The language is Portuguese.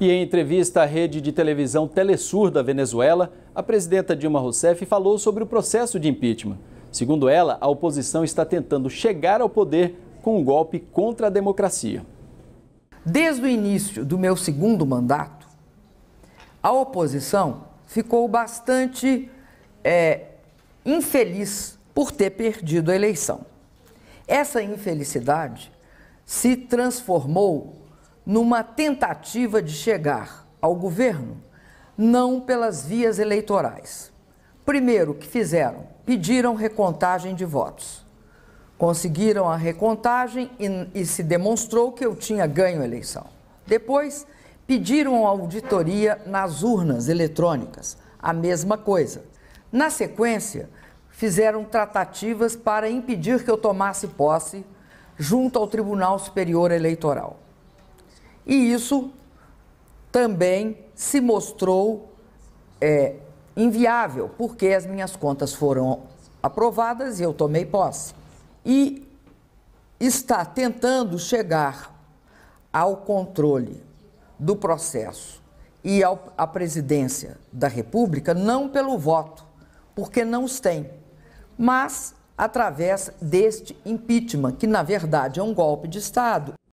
E em entrevista à rede de televisão Telesur da Venezuela, a presidenta Dilma Rousseff falou sobre o processo de impeachment. Segundo ela, a oposição está tentando chegar ao poder com um golpe contra a democracia. Desde o início do meu segundo mandato, a oposição ficou bastante é, infeliz por ter perdido a eleição. Essa infelicidade se transformou numa tentativa de chegar ao governo, não pelas vias eleitorais. Primeiro, que fizeram? Pediram recontagem de votos. Conseguiram a recontagem e, e se demonstrou que eu tinha ganho a eleição. Depois, pediram auditoria nas urnas eletrônicas, a mesma coisa. Na sequência, fizeram tratativas para impedir que eu tomasse posse junto ao Tribunal Superior Eleitoral. E isso também se mostrou é, inviável, porque as minhas contas foram aprovadas e eu tomei posse. E está tentando chegar ao controle do processo e ao, à presidência da República, não pelo voto, porque não os tem, mas através deste impeachment, que na verdade é um golpe de Estado.